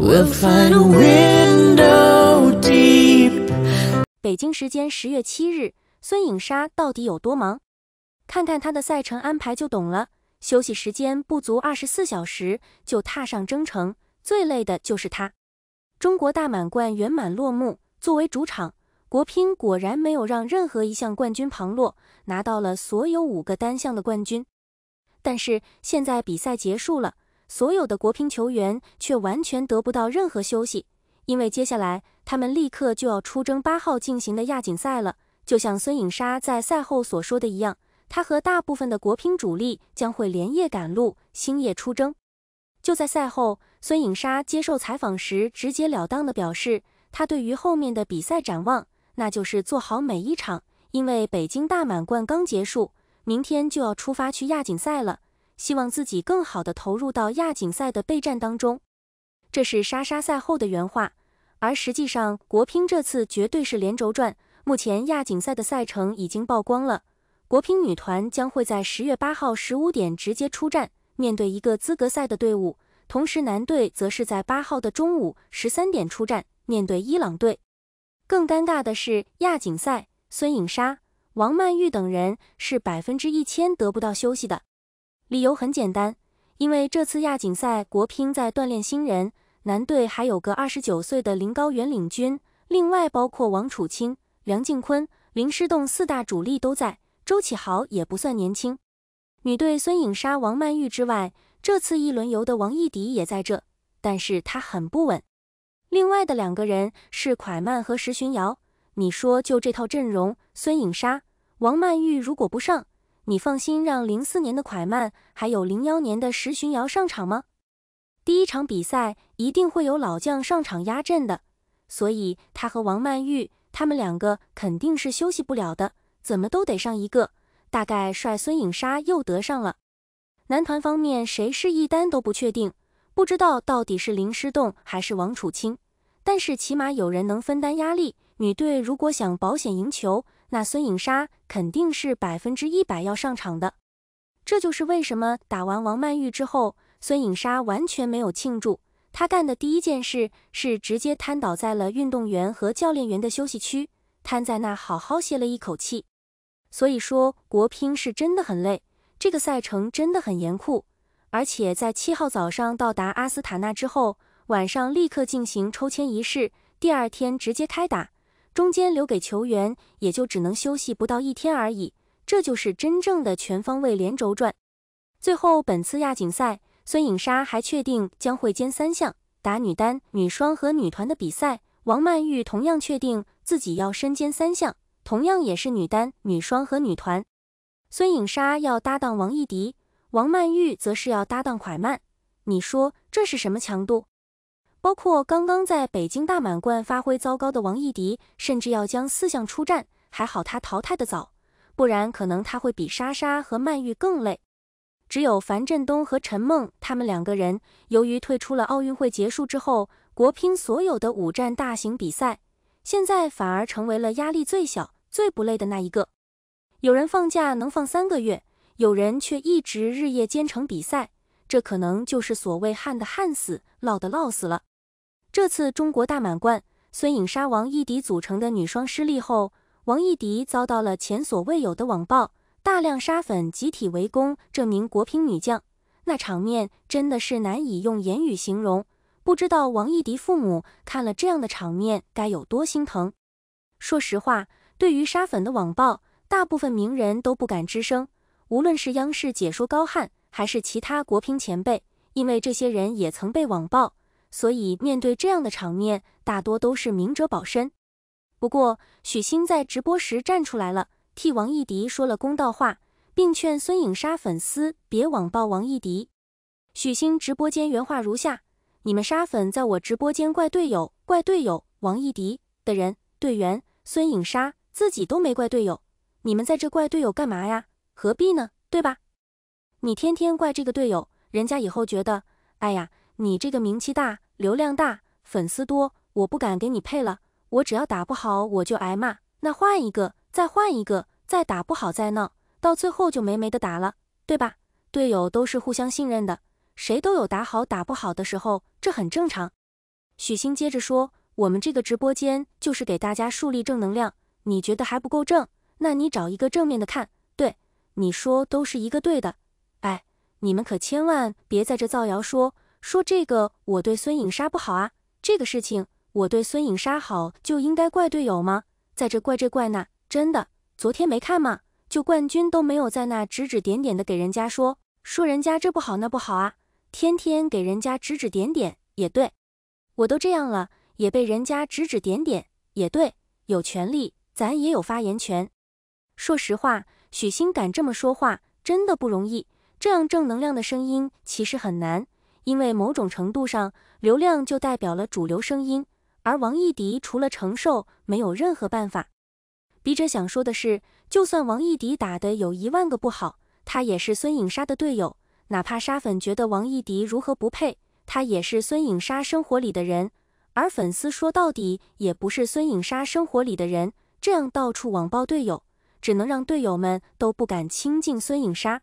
We'll window deep. find a 北京时间十月七日，孙颖莎到底有多忙？看看她的赛程安排就懂了。休息时间不足二十四小时就踏上征程，最累的就是她。中国大满贯圆满落幕，作为主场，国乒果然没有让任何一项冠军旁落，拿到了所有五个单项的冠军。但是现在比赛结束了。所有的国乒球员却完全得不到任何休息，因为接下来他们立刻就要出征八号进行的亚锦赛了。就像孙颖莎在赛后所说的一样，她和大部分的国乒主力将会连夜赶路，星夜出征。就在赛后，孙颖莎接受采访时直截了当地表示，他对于后面的比赛展望，那就是做好每一场，因为北京大满贯刚结束，明天就要出发去亚锦赛了。希望自己更好的投入到亚锦赛的备战当中，这是莎莎赛后的原话。而实际上，国乒这次绝对是连轴转。目前亚锦赛的赛程已经曝光了，国乒女团将会在十月八号十五点直接出战，面对一个资格赛的队伍；同时男队则是在八号的中午十三点出战，面对伊朗队。更尴尬的是，亚锦赛孙颖莎、王曼玉等人是百分之一千得不到休息的。理由很简单，因为这次亚锦赛国乒在锻炼新人，男队还有个二十九岁的林高远领军，另外包括王楚钦、梁靖昆、林诗栋四大主力都在，周启豪也不算年轻。女队孙颖莎、王曼玉之外，这次一轮游的王艺迪也在这，但是他很不稳。另外的两个人是蒯曼和石洵瑶。你说就这套阵容，孙颖莎、王曼玉如果不上。你放心，让零四年的蒯曼还有零幺年的石洵瑶上场吗？第一场比赛一定会有老将上场压阵的，所以他和王曼玉他们两个肯定是休息不了的，怎么都得上一个。大概率孙颖莎又得上了。男团方面，谁是一单都不确定，不知道到底是林诗栋还是王楚钦，但是起码有人能分担压力。女队如果想保险赢球。那孙颖莎肯定是百分之一百要上场的，这就是为什么打完王曼玉之后，孙颖莎完全没有庆祝。她干的第一件事是直接瘫倒在了运动员和教练员的休息区，瘫在那好好歇了一口气。所以说，国乒是真的很累，这个赛程真的很严酷。而且在七号早上到达阿斯塔纳之后，晚上立刻进行抽签仪式，第二天直接开打。中间留给球员也就只能休息不到一天而已，这就是真正的全方位连轴转。最后，本次亚锦赛，孙颖莎还确定将会兼三项，打女单、女双和女团的比赛。王曼玉同样确定自己要身兼三项，同样也是女单、女双和女团。孙颖莎要搭档王艺迪，王曼玉则是要搭档蒯曼。你说这是什么强度？包括刚刚在北京大满贯发挥糟糕的王艺迪，甚至要将四项出战，还好他淘汰的早，不然可能他会比莎莎和曼玉更累。只有樊振东和陈梦他们两个人，由于退出了奥运会结束之后国乒所有的五站大型比赛，现在反而成为了压力最小、最不累的那一个。有人放假能放三个月，有人却一直日夜兼程比赛，这可能就是所谓“旱的旱死，涝的涝死了”。这次中国大满贯，孙颖莎王艺迪组成的女双失利后，王艺迪遭到了前所未有的网暴，大量沙粉集体围攻这名国乒女将，那场面真的是难以用言语形容。不知道王艺迪父母看了这样的场面该有多心疼。说实话，对于沙粉的网暴，大部分名人都不敢吱声，无论是央视解说高翰，还是其他国乒前辈，因为这些人也曾被网暴。所以，面对这样的场面，大多都是明哲保身。不过，许昕在直播时站出来了，替王一迪说了公道话，并劝孙颖莎粉丝别网暴王一迪。许昕直播间原话如下：“你们莎粉在我直播间怪队友，怪队友王一迪的人，队员孙颖莎自己都没怪队友，你们在这怪队友干嘛呀？何必呢？对吧？你天天怪这个队友，人家以后觉得，哎呀。”你这个名气大，流量大，粉丝多，我不敢给你配了。我只要打不好，我就挨骂。那换一个，再换一个，再打不好，再闹，到最后就没没的打了，对吧？队友都是互相信任的，谁都有打好打不好的时候，这很正常。许昕接着说，我们这个直播间就是给大家树立正能量，你觉得还不够正？那你找一个正面的看。对，你说都是一个对的，哎，你们可千万别在这造谣说。说这个我对孙颖莎不好啊，这个事情我对孙颖莎好就应该怪队友吗？在这怪这怪那，真的，昨天没看吗？就冠军都没有在那指指点点的给人家说说人家这不好那不好啊，天天给人家指指点点也对，我都这样了也被人家指指点点也对，有权利咱也有发言权。说实话，许昕敢这么说话真的不容易，这样正能量的声音其实很难。因为某种程度上，流量就代表了主流声音，而王一迪除了承受，没有任何办法。笔者想说的是，就算王一迪打的有一万个不好，他也是孙颖莎的队友，哪怕莎粉觉得王一迪如何不配，他也是孙颖莎生活里的人，而粉丝说到底也不是孙颖莎生活里的人，这样到处网暴队友，只能让队友们都不敢亲近孙颖莎。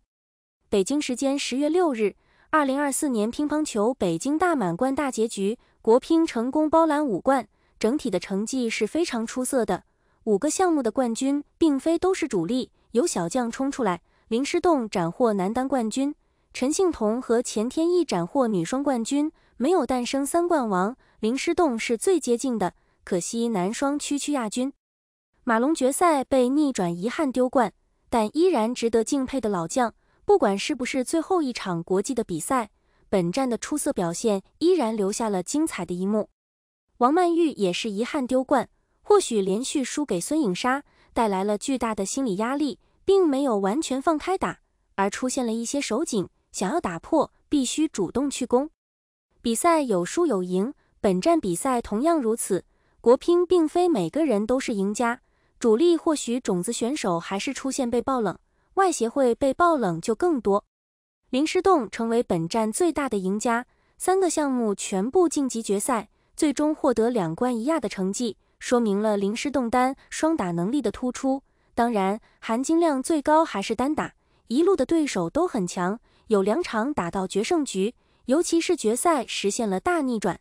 北京时间十月六日。二零二四年乒乓球北京大满贯大结局，国乒成功包揽五冠，整体的成绩是非常出色的。五个项目的冠军并非都是主力，有小将冲出来。林诗栋斩获男单冠军，陈幸同和钱天一斩获女双冠军，没有诞生三冠王，林诗栋是最接近的，可惜男双屈区亚军。马龙决赛被逆转，遗憾丢冠，但依然值得敬佩的老将。不管是不是最后一场国际的比赛，本站的出色表现依然留下了精彩的一幕。王曼玉也是遗憾丢冠，或许连续输给孙颖莎带来了巨大的心理压力，并没有完全放开打，而出现了一些手紧，想要打破必须主动去攻。比赛有输有赢，本站比赛同样如此。国乒并非每个人都是赢家，主力或许种子选手还是出现被爆冷。外协会被爆冷就更多，林诗栋成为本站最大的赢家，三个项目全部晋级决赛，最终获得两冠一亚的成绩，说明了林诗栋单双打能力的突出。当然，含金量最高还是单打，一路的对手都很强，有两场打到决胜局，尤其是决赛实现了大逆转。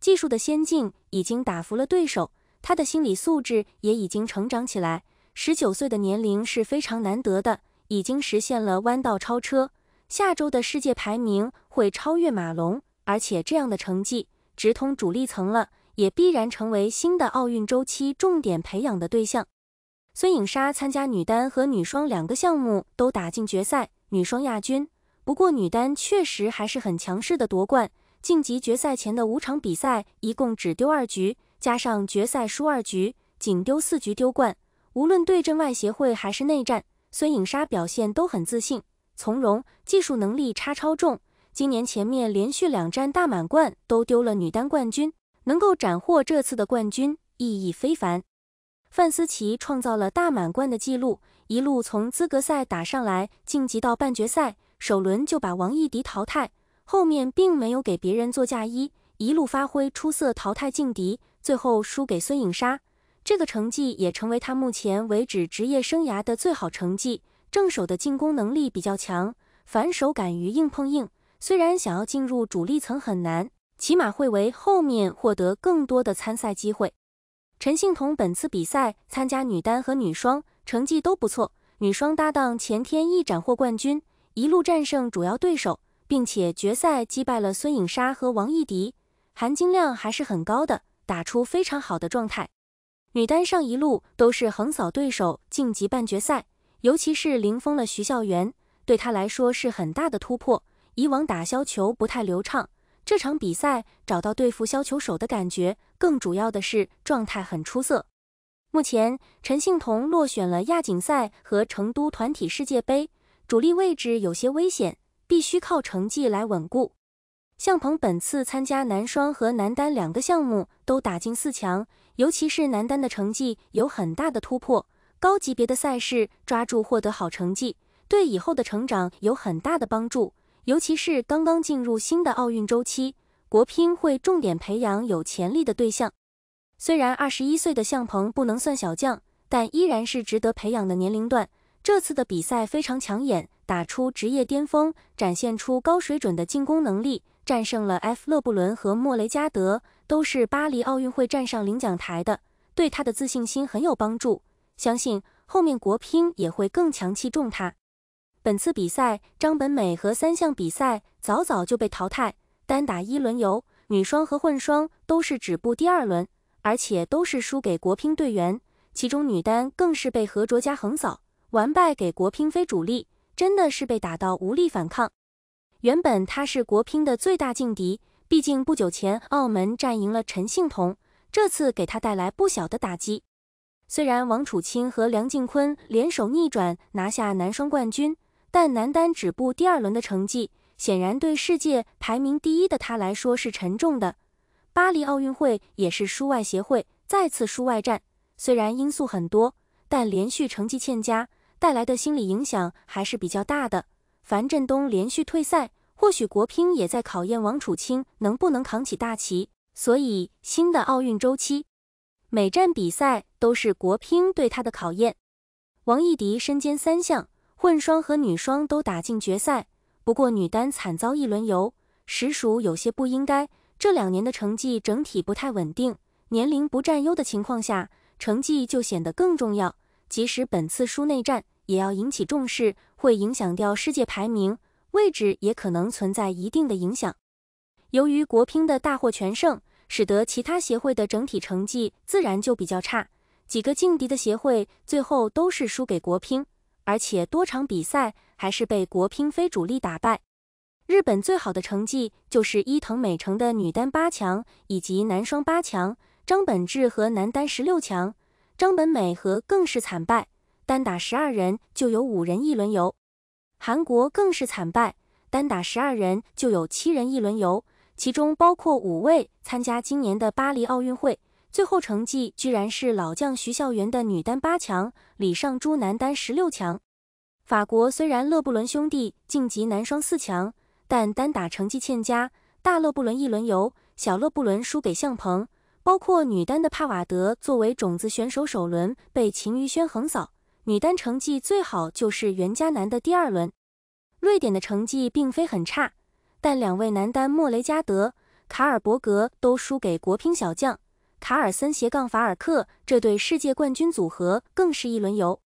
技术的先进已经打服了对手，他的心理素质也已经成长起来。十九岁的年龄是非常难得的，已经实现了弯道超车。下周的世界排名会超越马龙，而且这样的成绩直通主力层了，也必然成为新的奥运周期重点培养的对象。孙颖莎参加女单和女双两个项目都打进决赛，女双亚军，不过女单确实还是很强势的夺冠。晋级决赛前的五场比赛一共只丢二局，加上决赛输二局，仅丢四局丢冠。无论对阵外协会还是内战，孙颖莎表现都很自信、从容，技术能力差超重。今年前面连续两站大满贯都丢了女单冠军，能够斩获这次的冠军意义非凡。范思琪创造了大满贯的记录，一路从资格赛打上来，晋级到半决赛，首轮就把王艺迪淘汰，后面并没有给别人做嫁衣，一路发挥出色，淘汰劲敌，最后输给孙颖莎。这个成绩也成为他目前为止职业生涯的最好成绩。正手的进攻能力比较强，反手敢于硬碰硬。虽然想要进入主力层很难，起码会为后面获得更多的参赛机会。陈幸同本次比赛参加女单和女双，成绩都不错。女双搭档钱天一斩获冠军，一路战胜主要对手，并且决赛击败了孙颖莎和王艺迪，含金量还是很高的，打出非常好的状态。女单上一路都是横扫对手晋级半决赛，尤其是零封了徐孝元，对她来说是很大的突破。以往打削球不太流畅，这场比赛找到对付削球手的感觉，更主要的是状态很出色。目前陈幸同落选了亚锦赛和成都团体世界杯，主力位置有些危险，必须靠成绩来稳固。向鹏本次参加男双和男单两个项目都打进四强，尤其是男单的成绩有很大的突破。高级别的赛事抓住获得好成绩，对以后的成长有很大的帮助。尤其是刚刚进入新的奥运周期，国乒会重点培养有潜力的对象。虽然二十一岁的向鹏不能算小将，但依然是值得培养的年龄段。这次的比赛非常抢眼，打出职业巅峰，展现出高水准的进攻能力。战胜了 F 勒布伦和莫雷加德，都是巴黎奥运会站上领奖台的，对他的自信心很有帮助。相信后面国乒也会更强器重他。本次比赛，张本美和三项比赛早早就被淘汰，单打一轮游，女双和混双都是止步第二轮，而且都是输给国乒队员，其中女单更是被何卓佳横扫，完败给国乒非主力，真的是被打到无力反抗。原本他是国乒的最大劲敌，毕竟不久前澳门战赢了陈幸同，这次给他带来不小的打击。虽然王楚钦和梁靖昆联手逆转拿下男双冠军，但男单止步第二轮的成绩，显然对世界排名第一的他来说是沉重的。巴黎奥运会也是输外协会再次输外战，虽然因素很多，但连续成绩欠佳带来的心理影响还是比较大的。樊振东连续退赛，或许国乒也在考验王楚钦能不能扛起大旗。所以新的奥运周期，每站比赛都是国乒对他的考验。王艺迪身兼三项，混双和女双都打进决赛，不过女单惨遭一轮游，实属有些不应该。这两年的成绩整体不太稳定，年龄不占优的情况下，成绩就显得更重要。即使本次输内战。也要引起重视，会影响掉世界排名位置，也可能存在一定的影响。由于国乒的大获全胜，使得其他协会的整体成绩自然就比较差。几个劲敌的协会最后都是输给国乒，而且多场比赛还是被国乒非主力打败。日本最好的成绩就是伊藤美诚的女单八强以及男双八强，张本智和男单十六强，张本美和更是惨败。单打十二人就有五人一轮游，韩国更是惨败，单打十二人就有七人一轮游，其中包括五位参加今年的巴黎奥运会，最后成绩居然是老将徐孝元的女单八强，李尚洙男单十六强。法国虽然勒布伦兄弟晋级男双四强，但单打成绩欠佳，大勒布伦一轮游，小勒布伦输给向鹏，包括女单的帕瓦德作为种子选手首轮被秦宇轩横扫。女单成绩最好就是袁嘉楠的第二轮，瑞典的成绩并非很差，但两位男单莫雷加德、卡尔伯格都输给国乒小将卡尔森斜杠法尔克，这对世界冠军组合更是一轮游。